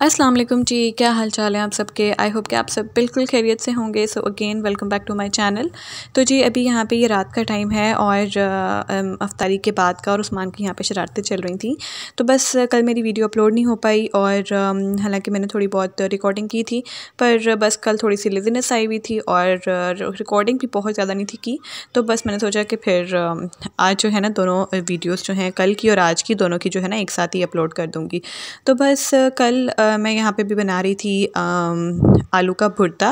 अस्सलाम वालेकुम जी क्या हाल चाल है आप सबके आई होप कि आप सब बिल्कुल खैरियत से होंगे so again welcome back to my channel तो जी अभी यहाँ पे ये रात का टाइम है और अफ्तारी के बाद का और उस्मान की यहाँ पे शरारतें चल रही थी तो बस कल मेरी वीडियो अपलोड नहीं हो पाई और हालांकि मैंने थोड़ी बहुत रिकॉर्डिंग की थी पर बस कल थोड़ी सी लेजीनेस आई हुई थी और रिकॉर्डिंग भी बहुत ज़्यादा नहीं थी की तो बस मैंने सोचा कि फिर आज जो है ना दोनों वीडियोज़ जो हैं कल की और आज की दोनों की जो है ना एक साथ ही अपलोड कर दूँगी तो बस कल आ, मैं यहाँ पे भी बना रही थी आ, आलू का भुर्ता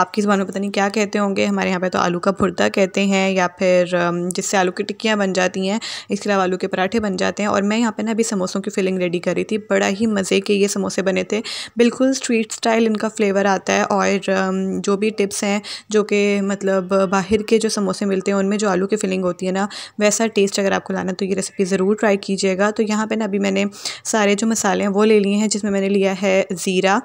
आपकी ज़बान में पता नहीं क्या कहते होंगे हमारे यहाँ पे तो आलू का भुर्ता कहते हैं या फिर जिससे आलू की टिक्कियाँ बन जाती हैं इसके अलावा आलू के पराठे बन जाते हैं और मैं यहाँ पे ना अभी समोसों की फिलिंग रेडी कर रही थी बड़ा ही मज़े के ये समोसे बने थे बिल्कुल स्ट्रीट स्टाइल इनका फ्लेवर आता है और जो भी टिप्स हैं जो कि मतलब बाहर के जो समोसे मिलते हैं उनमें जो आलू की फिलिंग होती है ना वैसा टेस्ट अगर आपको लाना तो ये रेसिपी ज़रूर ट्राई कीजिएगा तो यहाँ पर ना अभी मैंने सारे जो मसाले हैं वो ले लिए हैं हैं जिसमें मैंने लिया है ज़ीरा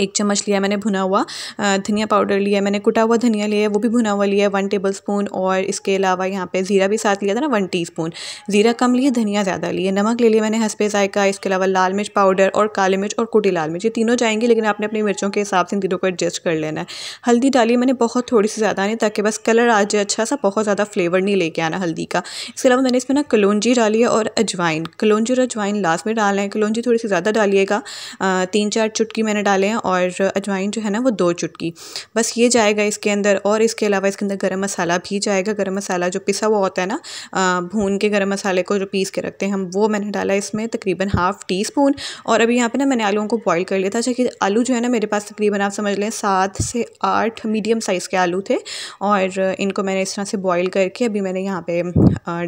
एक चम्मच लिया मैंने भुना हुआ धनिया पाउडर लिया मैंने कुटा हुआ धनिया लिया वो भी भुना हुआ लिया वन टेबल स्पून और इसके अलावा यहाँ पे ज़ीरा भी साथ लिया था ना वन टीस्पून ज़ीरा कम लिया धनिया ज़्यादा लिए नमक ले लिया मैंने हंसपे जायका इसके अलावा लाल मिर्च पाउडर और काली मिर्च और कुटी लाल मिर्च ये तीनों जाएंगे लेकिन आपने अपनी मिर्चों के हिसाब से इन तीनों को एडजस्ट कर लेना है हल्दी डाली मैंने बहुत थोड़ी सी ज़्यादा नहीं ताकि बस कलर आ जाए अच्छा सा बहुत ज़्यादा फ्लेवर नहीं लेके आना हल्दी का इसके अलावा मैंने इसमें ना कलौजी डाली है और अजवाइन कलौजी और अजवाइन लास्ट में डालना है कलौजी थोड़ी सी ज़्यादा डालिएगा तीन चार चुटकी मैंने डाली डालें और अजवाइन जो है ना वो दो चुटकी बस ये जाएगा इसके अंदर और इसके अलावा इसके अंदर गर्म मसाला भी जाएगा गर्म मसाला जो पिसा हुआ होता है ना भून के गर्म मसाले को जो पीस के रखते हैं हम वो मैंने डाला इसमें तकरीबन हाफ़ टी स्पून और अभी यहाँ पर ना मैंने आलूओं को बॉयल कर लिया था जबकि आलू जो है ना मेरे पास तकरीबन आप समझ लें सात से आठ मीडियम साइज़ के आलू थे और इनको मैंने इस तरह से बॉयल करके अभी मैंने यहाँ पे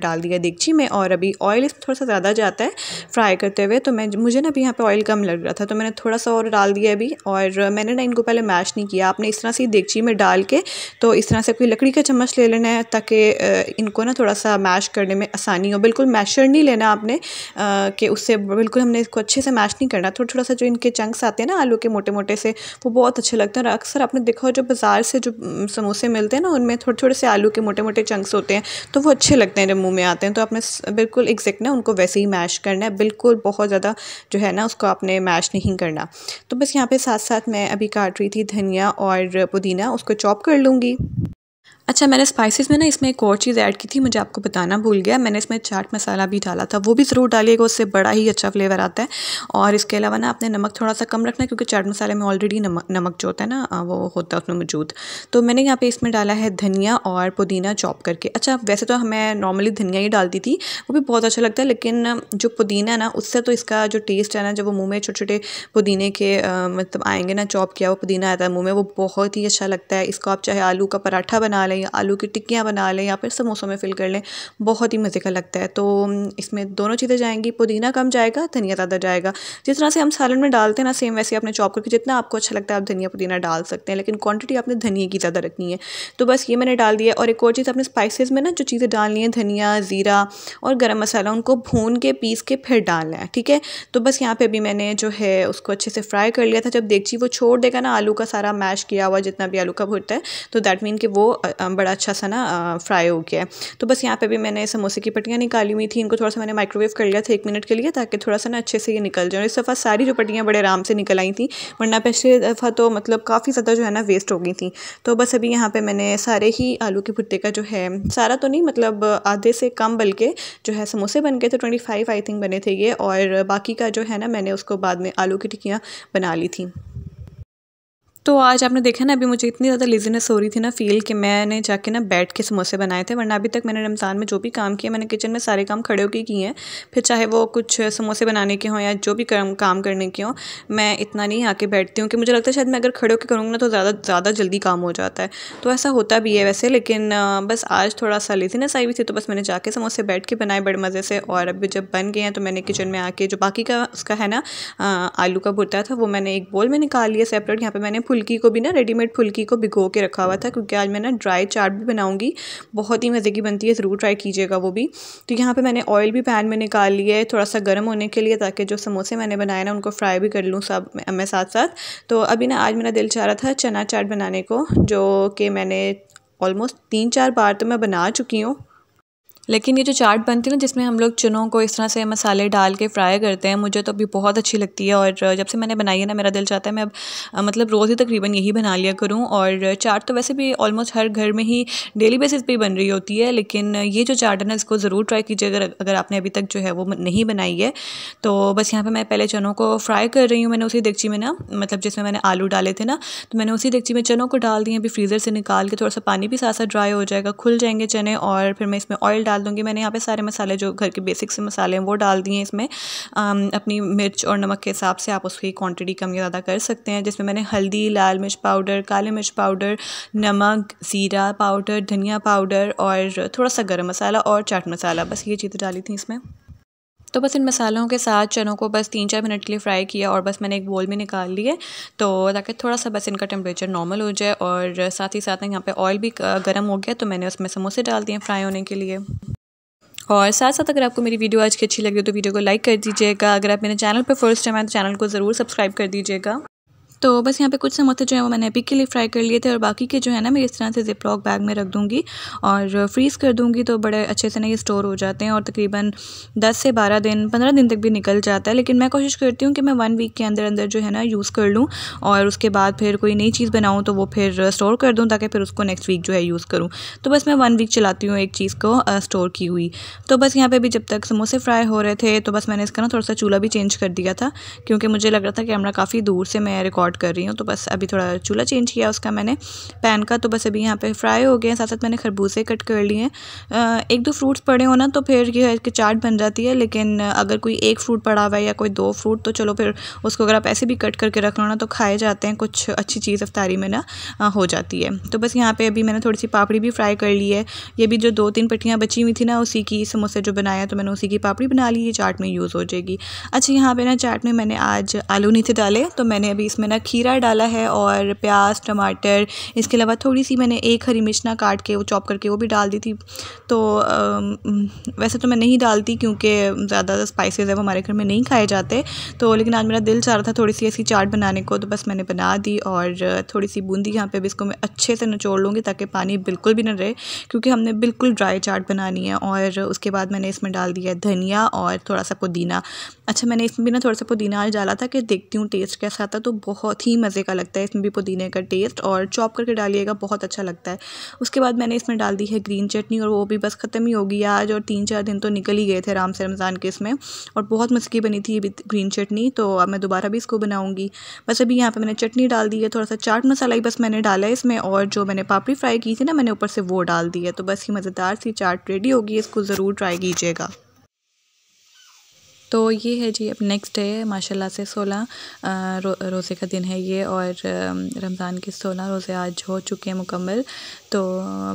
डाल दिया देगची में और अभी ऑयल इसमें थोड़ा सा ज़्यादा जाता है फ्राई करते हुए तो मैं मुझे ना अभी यहाँ पे ऑयल कम लग रहा था तो मैंने थोड़ा सा और डाल दिया है अभी और मैंने ना इनको पहले मैश नहीं किया आपने इस तरह से देगची में डाल के तो इस तरह से कोई लकड़ी का चम्मच ले लेना है ताकि इनको ना थोड़ा सा मैश करने में आसानी हो बिल्कुल मैशर नहीं लेना आपने कि उससे बिल्कुल हमने इसको अच्छे से मैश नहीं करना थोड़ा थोड़ा सा जो इनके चंक्स आते हैं ना आलू के मोटे मोटे से वो बहुत अच्छे लगते हैं और अक्सर आपने देखा हो जो बाज़ार से जो समोसे मिलते हैं ना उनमें थोड़े थोड़े से आलू के मोटे मोटे चंक्स होते हैं तो वो अच्छे लगते हैं जब मुँह में आते हैं तो आपने बिल्कुल एग्जैक्ट ना उनको वैसे ही मैश करना है बिल्कुल बहुत ज़्यादा जो है ना उसको आपने मैश नहीं करना तो बस यहाँ पे साथ साथ मैं अभी काट रही थी धनिया और पुदीना उसको चॉप कर लूँगी अच्छा मैंने स्पाइसेस में ना इसमें एक और चीज़ ऐड की थी मुझे आपको बताना भूल गया मैंने इसमें चाट मसाला भी डाला था वो भी ज़रूर डालिएगा उससे बड़ा ही अच्छा फ्लेवर आता है और इसके अलावा ना आपने नमक थोड़ा सा कम रखना है क्योंकि चाट मसाले में ऑलरेडी नमक नमक जो होता है ना वो होता है उसमें मौजूद तो मैंने यहाँ पे इसमें डाला है धनिया और पुदीना चॉप करके अच्छा वैसे तो मैं नॉर्मली धनिया ही डालती थी वो भी बहुत अच्छा लगता है लेकिन जो पुदीना है ना उससे तो इसका जो टेस्ट है ना जब वो मुँह में छोटे छोटे पुदीने के मतलब आएंगे ना चॉप किया वो पुदीना आता है मुँह में वो बहुत ही अच्छा लगता है इसको आप चाहे आलू का पराठा बना लें या आलू की टिक्कियाँ बना लें या फिर समोसों में फिल कर लें बहुत ही मज़े का लगता है तो इसमें दोनों चीज़ें जाएंगी पुदीना कम जाएगा धनिया ज़्यादा जाएगा जिस तरह से हम सालन में डालते हैं ना सेम वैसे आपने चॉप करके जितना आपको अच्छा लगता है आप धनिया पुदीना डाल सकते हैं लेकिन क्वान्टिटी आपने धनिया की ज़्यादा रखनी है तो बस ये मैंने डाल दिया और एक और चीज़ आपने स्पाइसिस में ना जो चीज़ें डालनी है धनिया ज़ीरा और गर्म मसाला उनको भून के पीस के फिर डालना है ठीक है तो बस यहाँ पर अभी मैंने जो है उसको अच्छे से फ्राई कर लिया था जब देखिए वो छोड़ देगा ना आलू का सारा मैश किया हुआ जितना भी आलू का भुरता है तो दैट मीन कि वो बड़ा अच्छा सा ना फ्राई हो गया है तो बस यहाँ पे भी मैंने समोसे की पट्टियाँ निकाली हुई थी इनको थोड़ा सा मैंने माइक्रोवेव कर लिया था एक मिनट के लिए ताकि थोड़ा सा ना अच्छे से ये निकल जाए इस दफ़ा सारी जो पट्टियाँ बड़े आराम से निकल आई थी वरना पिछले दफ़ा तो मतलब काफ़ी ज़्यादा जो है ना वेस्ट हो गई थी तो बस अभी यहाँ पर मैंने सारे ही आलू के भुट्टे का जो है सारा तो नहीं मतलब आधे से कम बल्कि जो है समोसे बन गए थे ट्वेंटी फाइव आई थिंक बने थे ये और बाकी का जो है ना मैंने उसको बाद में आलू की टिक्कियाँ बना ली थी तो आज आपने देखा ना अभी मुझे इतनी ज़्यादा लेजीनेस हो रही थी ना फील कि मैंने जाके ना बैठ के समोसे बनाए थे वरना अभी तक मैंने रमज़ान में जो भी काम किया मैंने किचन में सारे काम खड़े होकर किए हैं फिर चाहे वो कुछ समोसे बनाने के हों या जो भी काम काम करने के हों मैं इतना नहीं आके बैठती हूँ कि मुझे लगता है शायद मैं अगर खड़े होकर करूँगी ना तो ज़्यादा ज़्यादा जल्दी काम हो जाता है तो ऐसा होता भी है वैसे लेकिन बस आज थोड़ा सा लेजीनेस आई हुई थी तो बस मैंने जाके समोसे बैठ के बनाए बड़े मज़े से और अभी जब बन गए हैं तो मैंने किचन में आके जो बाकी का उसका है ना आलू का भुरता था वो मैंने एक बोल में निकाल लिया सेपरेट यहाँ पर मैंने फुल्की को भी ना रेडीमेड फुल्की को भिगो के रखा हुआ था क्योंकि आज मैं ना ड्राई चाट भी बनाऊँगी बहुत ही मज़े की बनती है ज़रूर ट्राई कीजिएगा वो भी तो यहाँ पर मैंने ऑयल भी पैन में निकाल लिया है थोड़ा सा गर्म होने के लिए ताकि जो समोसे मैंने बनाए ना उनको फ्राई भी कर लूँ सब मैं साथ साथ तो अभी ना आज मेरा दिल चाह रहा था चना चाट बनाने को जो कि मैंने ऑलमोस्ट तीन चार बार तो मैं बना चुकी हूँ लेकिन ये जो चाट बनती है ना जिसमें हम लोग चनों को इस तरह से मसाले डाल के फ्राई करते हैं मुझे तो अभी बहुत अच्छी लगती है और जब से मैंने बनाई है ना मेरा दिल चाहता है मैं अब मतलब रोज़ ही तकरीबन यही बना लिया करूँ और चाट तो वैसे भी ऑलमोस्ट हर घर में ही डेली बेसिस पर बन रही होती है लेकिन ये जो चाट है ना इसको ज़रूर ट्राई कीजिए अगर अगर आपने अभी तक जो है वो नहीं बनाई है तो बस यहाँ पर मैं पहले चनों को फ्राई कर रही हूँ मैंने उसी दिगची में ना मतलब जिसमें मैंने आलू डाले थे ना तो मैंने उसी दिगची में चनों को डाल दिए अभी फ्रीज़र से निकाल के थोड़ा सा पानी भी साथ साथ ड्राई हो जाएगा खुल जाएंगे चने और फिर मैं इसमें ऑयल डाल डाल दूँगी मैंने यहाँ पे सारे मसाले जो घर के बेसिक से मसाले हैं वो डाल दिए इसमें आ, अपनी मिर्च और नमक के हिसाब से आप उसकी क्वांटिटी कम या ज़्यादा कर सकते हैं जिसमें मैंने हल्दी लाल मिर्च पाउडर काली मिर्च पाउडर नमक ज़ीरा पाउडर धनिया पाउडर और थोड़ा सा गर्म मसाला और चाट मसाला बस ये चीज़ें डाली थी इसमें तो बस इन मसालों के साथ चनों को बस तीन चार मिनट के लिए फ्राई किया और बस मैंने एक बोल में निकाल लिए तो ताकि थोड़ा सा बस इनका टेम्परेचर नॉर्मल हो जाए और साथ ही साथ यहाँ पे ऑयल भी गर्म हो गया तो मैंने उसमें समोसे डाल दिए फ्राई होने के लिए और साथ साथ अगर आपको मेरी वीडियो आज की अच्छी लगी तो वीडियो को लाइक कर दीजिएगा अगर आप मेरे चैनल पर फर्स्ट टाइम आए तो चैनल को ज़रूर सब्सक्राइब कर दीजिएगा तो बस यहाँ पे कुछ समोसे जो है वो मैंने अभी के लिए फ्राई कर लिए थे और बाकी के जो है ना मैं इस तरह से लॉक बैग में रख दूँगी और फ्रीज़ कर दूँगी तो बड़े अच्छे से ना ये स्टोर हो जाते हैं और तकरीबन दस से बारह दिन पंद्रह दिन तक भी निकल जाता है लेकिन मैं कोशिश करती हूँ कि मैं वन वीक के अंदर अंदर जो है ना यूज़ कर लूँ और उसके बाद फिर कोई नई चीज़ बनाऊँ तो वो फिर स्टोर कर दूँ ताकि फिर उसको नेक्स्ट वीक जो है यूज़ करूँ तो बस मैं वन वीक चलाती हूँ एक चीज़ को स्टोर की हुई तो बस यहाँ पर भी जब तक समोसे फ्राई हो रहे थे तो बस मैंने इसका ना थोड़ा सा चूल्हा भी चेंज कर दिया था क्योंकि मुझे लग रहा था कैमरा काफ़ी दूर से मैं रिकॉर्ड सॉर्ट कर रही हूँ तो बस अभी थोड़ा चूल्हा चेंज किया उसका मैंने पैन का तो बस अभी यहाँ पे फ्राई हो गए हैं साथ साथ मैंने खरबूजे कट कर लिए हैं एक दो फ्रूट्स पड़े हो ना तो फिर यह है कि चाट बन जाती है लेकिन अगर कोई एक फ्रूट पड़ा हुआ है या कोई दो फ्रूट तो चलो फिर उसको अगर आप ऐसे भी कट करके रख लो ना तो खाए जाते हैं कुछ अच्छी चीज़ अफ्तारी में ना हो जाती है तो बस यहाँ पर अभी मैंने थोड़ी सी पापड़ी भी फ्राई कर ली है ये भी जो दो तीन पट्टियाँ बची हुई थी ना उसी की समोसे जो बनाया तो मैंने उसी की पापड़ी बना ली ये चाट में यूज़ हो जाएगी अच्छा यहाँ पर ना चाट में मैंने आज आलू नहीं थे डाले तो मैंने अभी इसमें ना खीरा डाला है और प्याज टमाटर इसके अलावा थोड़ी सी मैंने एक हरी मिर्च ना काट के वो चॉप करके वो भी डाल दी थी तो वैसे तो मैं नहीं डालती क्योंकि ज़्यादा स्पाइसेस है वो हमारे घर में नहीं खाए जाते तो लेकिन आज मेरा दिल चाह रहा था थोड़ी सी ऐसी चाट बनाने को तो बस मैंने बना दी और थोड़ी सी बूंदी यहाँ पे भी इसको मैं अच्छे से नचोड़ लूँगी ताकि पानी बिल्कुल भी ना रहे क्योंकि हमने बिल्कुल ड्राई चाट बनानी है और उसके बाद मैंने इसमें डाल दिया धनिया और थोड़ा सा पुदीना अच्छा मैंने इसमें भी ना थोड़ा सा पुदीना डाला था कि देखती हूँ टेस्ट कैसा आता तो बहुत ही मज़े का लगता है इसमें भी पुदीने का टेस्ट और चॉप करके डालिएगा बहुत अच्छा लगता है उसके बाद मैंने इसमें डाल दी है ग्रीन चटनी और वो भी बस ख़त्म ही होगी आज और तीन चार दिन तो निकल ही गए थे आराम से रमज़ान के इसमें और बहुत मस्की बनी थी ये ग्रीन चटनी तो अब मैं दोबारा भी इसको बनाऊँगी बस अभी यहाँ पर मैंने चटनी डाल दी है थोड़ा सा चाट मसाला ही बस मैंने डाला है इसमें और जो मैंने पापड़ी फ्राई की थी ना मैंने ऊपर से वो डाल दी है तो बस ही मज़ेदार सी चाट रेडी होगी इसको ज़रूर ट्राई कीजिएगा तो ये है जी अब नेक्स्ट डे माशाल्लाह से सोलह रो, रोज़े का दिन है ये और रमज़ान के सोलह रोज़े आज हो चुके हैं मुकम्मल तो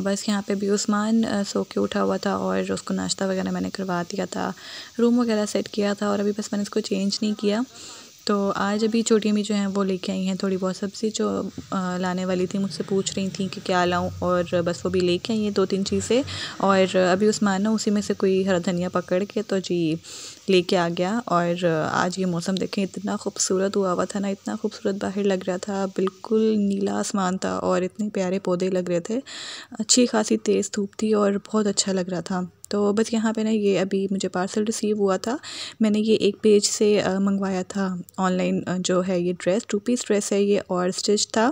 बस यहाँ पे भी उस्मान सो के उठा हुआ था और उसको नाश्ता वगैरह मैंने करवा दिया था रूम वगैरह सेट किया था और अभी बस मैंने इसको चेंज नहीं किया तो आज अभी छोटी अम्मी जो हैं वो लेके आई हैं थोड़ी बहुत सब्ज़ी जो लाने वाली थी मुझसे पूछ रही थी कि क्या लाऊं और बस वो भी लेके आई हैं दो तीन चीज़ें और अभी उस्मान ना उसी में से कोई हरा धनिया पकड़ के तो जी लेके आ गया और आज ये मौसम देखें इतना खूबसूरत हुआ हुआ था ना इतना खूबसूरत बाहर लग रहा था बिल्कुल नीला आसमान था और इतने प्यारे पौधे लग रहे थे अच्छी खासी तेज़ धूप थी और बहुत अच्छा लग रहा था तो बस यहाँ पे ना ये अभी मुझे पार्सल रिसीव हुआ था मैंने ये एक पेज से मंगवाया था ऑनलाइन जो है ये ड्रेस टू पीस ड्रेस है ये और स्टिच था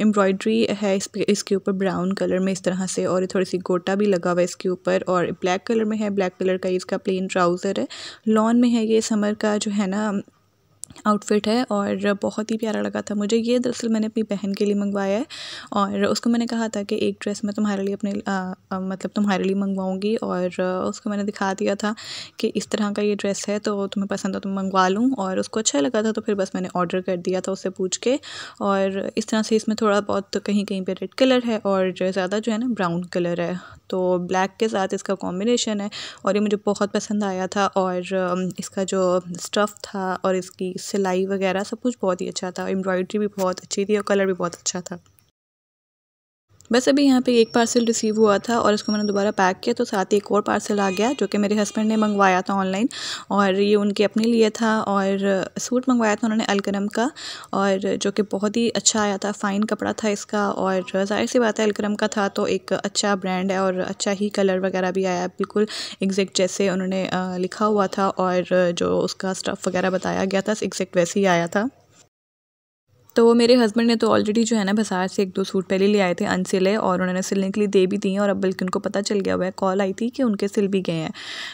एम्ब्रॉयड्री है इस इसके ऊपर ब्राउन कलर में इस तरह से और थोड़ी सी गोटा भी लगा हुआ है इसके ऊपर और ब्लैक कलर में है ब्लैक कलर का इसका प्लेन ट्राउज़र है लॉन में है ये समर का जो है ना आउटफिट है और बहुत ही प्यारा लगा था मुझे ये दरअसल मैंने अपनी बहन के लिए मंगवाया है और उसको मैंने कहा था कि एक ड्रेस मैं तुम्हारे लिए अपने आ, आ, मतलब तुम्हारे लिए मंगवाऊंगी और उसको मैंने दिखा दिया था कि इस तरह का ये ड्रेस है तो तुम्हें पसंद हो तो मंगवा लूँ और उसको अच्छा लगा था तो फिर बस मैंने ऑर्डर कर दिया था उससे पूछ के और इस तरह से इसमें थोड़ा बहुत कहीं कहीं पर रेड कलर है और ज़्यादा जो है ना ब्राउन कलर है तो ब्लैक के साथ इसका कॉम्बिनेशन है और ये मुझे बहुत पसंद आया था और इसका जो स्टफ़ था और इसकी सिलाई वगैरह सब कुछ बहुत ही अच्छा था एम्ब्रॉयड्री भी बहुत अच्छी थी और कलर भी बहुत अच्छा था बस अभी यहाँ पे एक पार्सल रिसीव हुआ था और उसको मैंने दोबारा पैक किया तो साथ ही एक और पार्सल आ गया जो कि मेरे हस्बैंड ने मंगवाया था ऑनलाइन और ये उनके अपने लिए था और सूट मंगवाया था उन्होंने अलकरम का और जो कि बहुत ही अच्छा आया था फ़ाइन कपड़ा था इसका और ज़ाहिर सी बात है अलकरम का था तो एक अच्छा ब्रांड है और अच्छा ही कलर वगैरह भी आया बिल्कुल एग्जैक्ट जैसे उन्होंने लिखा हुआ था और जो उसका स्टफ़ वगैरह बताया गया था एग्जैक्ट वैसे ही आया था तो मेरे हस्बैंड ने तो ऑलरेडी जो है ना बाजार से एक दो सूट पहले ले आए थे अनसिले और उन्होंने सिलने के लिए दे भी दिए और अब बल्कि उनको पता चल गया हुआ है कॉल आई थी कि उनके सिल भी गए हैं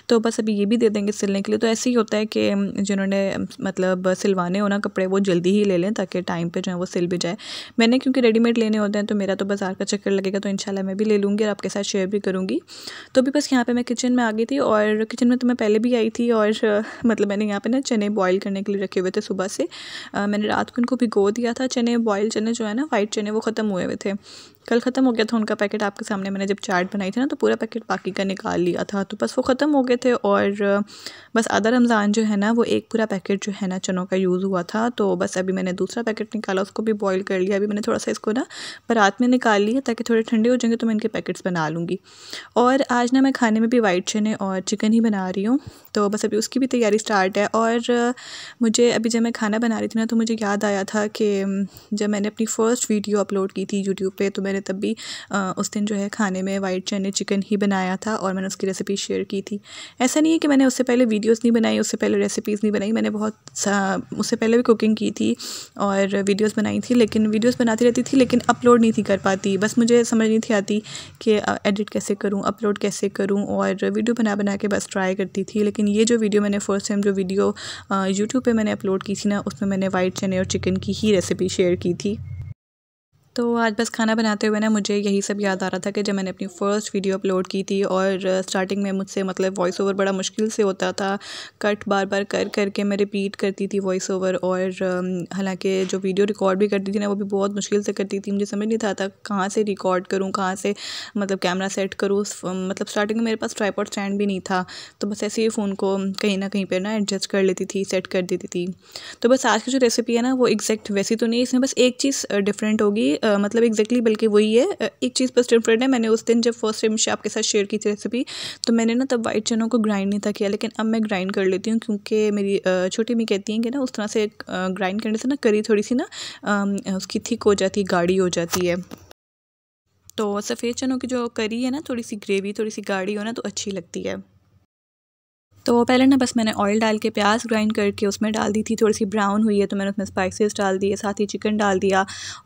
तो बस अभी ये भी दे देंगे सिलने के लिए तो ऐसे ही होता है कि जिन्होंने मतलब सिलवाने हो ना कपड़े वो जल्दी ही ले लें ताकि टाइम पर जो है वो सिल भी जाए मैंने क्योंकि रेडीमेड लेने होते हैं तो मेरा तो बाजार का चक्कर लगेगा तो इन मैं भी ले लूँगी और आपके साथ शेयर भी करूँगी तो अभी बस यहाँ पर मैं किचन में आ गई थी और किचन में तो मैं पहले भी आई थी और मतलब मैंने यहाँ पर ना चने बॉयल करने के लिए रखे हुए थे सुबह से मैंने रात को उनको भिगो दिया गया था चने बॉयल चने जो है ना वाइट चने वो ख़त्म हुए हुए थे कल ख़त्म हो गया था उनका पैकेट आपके सामने मैंने जब चाट बनाई थी ना तो पूरा पैकेट बाकी का निकाल लिया था तो बस वो ख़त्म हो गए थे और बस आधा रमज़ान जो है ना वो एक पूरा पैकेट जो है ना चनों का यूज़ हुआ था तो बस अभी मैंने दूसरा पैकेट निकाला उसको भी बॉयल कर लिया अभी मैंने थोड़ा सा इसको ना बारात में निकाल लिया ताकि थोड़े ठंडे हो जाएंगे तो मैं इनके पैकेट्स बना लूँगी और आज ना मैं खाने में भी वाइट चने और चिकन ही बना रही हूँ तो बस अभी उसकी भी तैयारी स्टार्ट है और मुझे अभी जब मैं खाना बना रही थी ना तो मुझे याद आया था कि जब मैंने अपनी फ़र्स्ट वीडियो अपलोड की थी यूट्यूब पर तो मैंने मैंने तब भी उस दिन जो है खाने में वाइट चने चिकन ही बनाया था और मैंने उसकी रेसिपी शेयर की थी ऐसा नहीं है कि मैंने उससे पहले वीडियोस नहीं बनाई उससे पहले रेसिपीज़ नहीं बनाई मैंने बहुत उससे पहले भी कुकिंग की थी और वीडियोज़ बनाई थी लेकिन वीडियोज़ बनाती रहती थी लेकिन अपलोड नहीं थी कर पाती बस मुझे समझ नहीं थी आती कि एडिट कैसे करूँ अपलोड कैसे करूँ और वीडियो बना बना के बस ट्राई करती थी लेकिन ये जो वीडियो मैंने फ़र्स्ट टाइम जो वीडियो यूट्यूब पर मैंने अपलोड की थी ना उसमें मैंने वाइट चने और चिकन की ही रेसिपी शेयर की थी तो आज बस खाना बनाते हुए ना मुझे यही सब याद आ रहा था कि जब मैंने अपनी फ़र्स्ट वीडियो अपलोड की थी और स्टार्टिंग uh, में मुझसे मतलब वॉइस ओवर बड़ा मुश्किल से होता था कट बार बार कर करके मैं रिपीट करती थी वॉइस ओवर और um, हालांकि जो वीडियो रिकॉर्ड भी करती थी ना वो भी बहुत मुश्किल से करती थी मुझे समझ नहीं था, था कहाँ से रिकॉर्ड करूँ कहाँ से मतलब कैमरा सेट करूँ um, मतलब स्टार्टिंग में मेरे पास ट्राईपॉड स्टैंड भी नहीं था तो बस ऐसे ही फ़ोन को कहीं ना कहीं पर ना एडजस्ट कर लेती थी सेट कर देती थी तो बस आज की जो रेसिपी है ना वो एग्जैक्ट वैसी तो नहीं इसमें बस एक चीज़ डिफरेंट uh, होगी मतलब एग्जैक्टली बल्कि वही है एक चीज़ बस डिफरेंट है मैंने उस दिन जब फर्स्ट टाइम आपके साथ शेयर की थी रेसिपी तो मैंने ना तब वाइट चनों को ग्राइंड नहीं था किया लेकिन अब मैं ग्राइंड कर लेती हूँ क्योंकि मेरी छोटी मी कहती हैं कि ना उस तरह से ग्राइंड करने से ना करी थोड़ी सी ना उसकी थिक हो जाती है गाढ़ी हो जाती है तो सफ़ेद चनों की जो करी है ना थोड़ी सी ग्रेवी थोड़ी सी गाढ़ी हो ना तो अच्छी लगती है तो पहले ना बस मैंने ऑयल डाल के प्याज ग्राइंड करके उसमें डाल दी थी थोड़ी सी ब्राउन हुई है तो मैंने उसमें स्पाइसेस डाल दिए साथ ही चिकन डाल दिया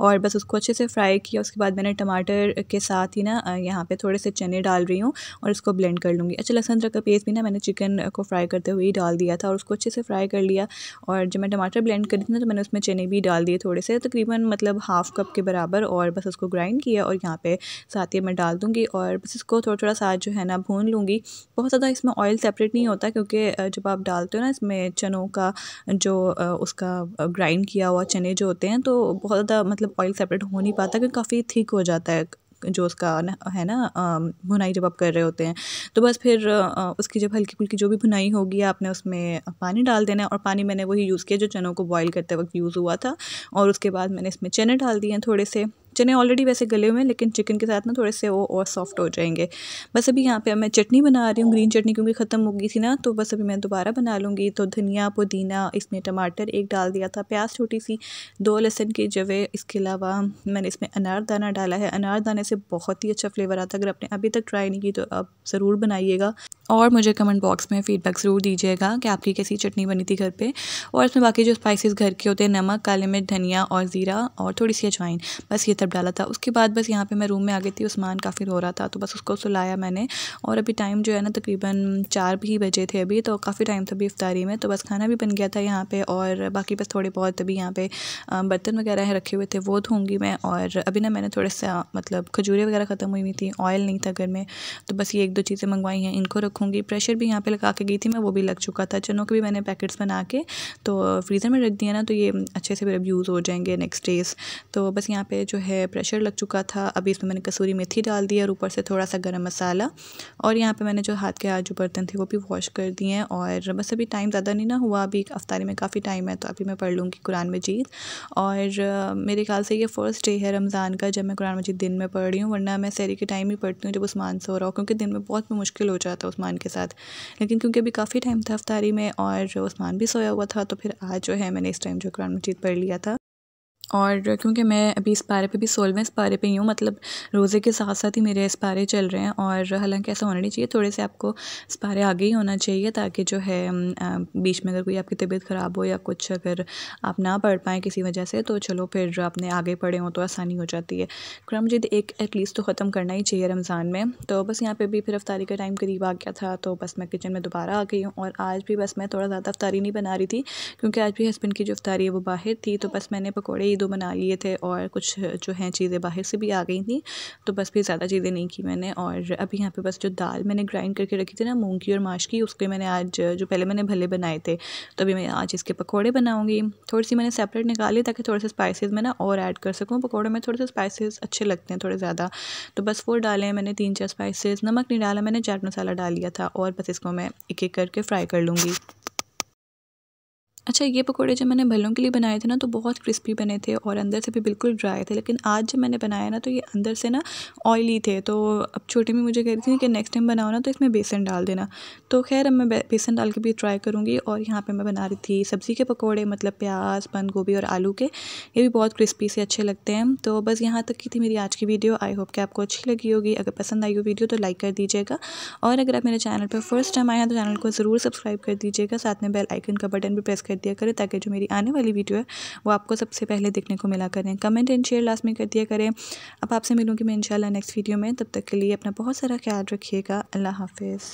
और बस उसको अच्छे से फ्राई किया उसके बाद मैंने टमाटर के साथ ही ना यहाँ पे थोड़े से चने डाल रही हूँ और इसको ब्लेंड कर लूँगी अच्छा लहसुन का पेस्ट भी ना मैंने चिकन को फ्राई करते हुए ही डाल दिया था और उसको अच्छे से फ्राई कर लिया और जब मैं टमाटर ब्लेंड करी थी ना तो मैंने उसमें चने भी डाल दिए थोड़े से तकरीबन मतलब हाफ़ कप के बराबर और बस उसको ग्राइंड किया और यहाँ पे साथ ही मैं डाल दूँगी और बस इसको थोड़ा थोड़ा सा जो है ना भून लूँगी बहुत ज़्यादा इसमें ऑयल सेपरेट नहीं होता है क्योंकि जब आप डालते हो ना इसमें चनों का जो उसका ग्राइंड किया हुआ चने जो होते हैं तो बहुत ज़्यादा मतलब ऑयल सेपरेट हो नहीं पाता क्योंकि काफ़ी थिक हो जाता है जो उसका है ना भुनाई जब आप कर रहे होते हैं तो बस फिर उसकी जब हल्की फुल्की जो भी भुनाई होगी आपने उसमें पानी डाल देना है और पानी मैंने वही यूज़ किया जो चनों को बॉईल करते वक्त यूज़ हुआ था और उसके बाद मैंने इसमें चने डाल दिए हैं थोड़े से चने ऑलरेडी वैसे गले हुए हैं लेकिन चिकन के साथ ना थोड़े से वो और सॉफ्ट हो जाएंगे बस अभी यहाँ पे मैं चटनी बना रही हूँ ग्रीन चटनी क्योंकि ख़त्म हो गई थी ना तो बस अभी मैं दोबारा बना लूँगी तो धनिया पुदीना इसमें टमाटर एक डाल दिया था प्याज छोटी सी दो लहसुन की जवे इसके अलावा मैंने इसमें अनारदाना डाला है अनारदाने से बहुत ही अच्छा फ्लेवर आता है अगर आपने अभी तक ट्राई नहीं की तो आप ज़रूर बनाइएगा और मुझे कमेंट बॉक्स में फीडबैक ज़रूर दीजिएगा कि आपकी कैसी चटनी बनी थी घर पे और इसमें बाकी जो स्पाइसेस घर के होते हैं नमक काले मिर्च धनिया और ज़ीरा और थोड़ी सी अजवाइन बस ये तब स्टेप डाला था उसके बाद बस यहाँ पे मैं रूम में आ गई थी उस्मान काफ़ी रो रहा था तो बस उसको सुलाया मैंने और अभी टाइम जो है ना तकरीबन चार भी बजे थे अभी तो काफ़ी टाइम था अभी इफ्तारी में तो बस खाना भी बन गया था यहाँ पर और बाकी बस थोड़े बहुत अभी यहाँ पर बर्तन वगैरह हैं रखे हुए थे वो धोंगी मैं और अभी ना मैंने थोड़े सा मतलब खजूरें वगैरह ख़त्म हुई हुई थी ऑयल नहीं था घर में तो बस ये एक दो चीज़ें मंगवाई हैं इनको रखूँगी प्रेशर भी यहाँ पर लगा के गई थी मैं वो भी लग चुका था चनों के भी मैंने पैकेट्स बना के तो फ्रीज़र में रख दिया ना तो ये अच्छे से फिर अब यूज़ हो जाएंगे नेक्स्ट डेज़ तो बस यहाँ पर जो है पे प्रेशर लग चुका था अभी इसमें मैंने कसूरी मेथी डाल दी है और ऊपर से थोड़ा सा गर्म मसाला और यहाँ पे मैंने जो हाथ के आज बर्तन थे वो भी वॉश कर दिए हैं और बस अभी टाइम ज़्यादा नहीं ना हुआ अभी अफ्तारी में काफ़ी टाइम है तो अभी मैं पढ़ लूँगी कुरान मजीद और मेरे ख्याल से ये फ़र्स्ट डे है रमज़ान का जब मैं कुरान मजीद दिन में पढ़ रही हूँ वरना मैं सैरी के टाइम ही पढ़ती हूँ जब उस्मान सो रहा हो क्योंकि दिन में बहुत मुश्किल हो जाता है उस्मान के साथ लेकिन क्योंकि अभी काफ़ी टाइम था अफ्तारी में और उस्मान भी सोया हुआ था तो फिर आज जो है मैंने इस टाइम जो कुरान मजीद पढ़ लिया था और क्योंकि मैं अभी इस पारे पे भी सोलहवें इस पारे पे ही हूँ मतलब रोज़े के साथ साथ ही मेरे इस पारे चल रहे हैं और हालांकि ऐसा होना नहीं चाहिए थोड़े से आपको इस पारे आगे ही होना चाहिए ताकि जो है बीच में अगर कोई आपकी तबीयत ख़राब हो या कुछ अगर आप ना पढ़ पाएँ किसी वजह से तो चलो फिर आपने आगे पढ़े हों तो आसानी हो जाती है कुरान मजीद एक एटलीस्ट तो ख़त्म करना ही चाहिए रमज़ान में तो बस यहाँ पर भी फिर अफ्तारी का टाइम करीब आ गया था तो बस मैं किचन में दोबारा आ गई हूँ और आज भी बस मैं थोड़ा ज़्यादा अफ्तारी नहीं बना रही थी क्योंकि आज भी हस्बैंड की जो अफ्तारी है वो बाहर थी तो बस मैंने पकौड़े दो बना लिए थे और कुछ जो हैं चीज़ें बाहर से भी आ गई थी तो बस फिर ज़्यादा चीज़ें नहीं की मैंने और अभी यहाँ पे बस जो दाल मैंने ग्राइंड करके रखी थी ना मूंग की और माश की उसके मैंने आज जो पहले मैंने भले बनाए थे तो अभी मैं आज इसके पकौड़े बनाऊँगी थोड़ी सी मैंने सेपरेट निकाली ताकि थोड़े से स्पाइसिस मैं ना और ऐड कर सकूँ पकौड़े में थोड़े से स्पाइसिस अच्छे लगते हैं थोड़े ज़्यादा तो बस वो डाले हैं मैंने तीन चार स्पाइसेस नमक नहीं डाला मैंने चाट मसाला डाल लिया था और बस इसको मैं एक एक करके फ्राई कर लूँगी अच्छा ये पकोड़े जब मैंने भल्लों के लिए बनाए थे ना तो बहुत क्रिस्पी बने थे और अंदर से भी बिल्कुल ड्राई थे लेकिन आज जब मैंने बनाया ना तो ये अंदर से ना ऑयली थे तो अब छोटी में मुझे कह रही थी कि नेक्स्ट टाइम बनाओ ना तो इसमें बेसन डाल देना तो खैर अब मैं बेसन डाल के भी ट्राई करूँगी और यहाँ पर मैं बना रही थी सब्ज़ी के पकौड़े मतलब प्याज बंद गोभी और आलू के ये भी बहुत क्रिस्पी से अच्छे लगते हैं तो बस यहाँ तक की थी मेरी आज की वीडियो आई होप कि आपको अच्छी लगी होगी अगर पसंद आई हो वीडियो तो लाइक कर दीजिएगा और अगर आप मेरे चैनल पर फर्स्ट टाइम आए हैं तो चैनल को ज़रूर सब्सक्राइब कर दीजिएगा साथ में बेल आइकन का बटन भी प्रेस कर कर दिया करें ताकि जो मेरी आने वाली वीडियो है वो आपको सबसे पहले देखने को मिला करें कमेंट एंड शेयर लास्ट में कर दिया करें अब आपसे मिलूँगी मैं इंशाल्लाह नेक्स्ट वीडियो में तब तक के लिए अपना बहुत सारा ख्याल रखिएगा अल्लाह हाफिज़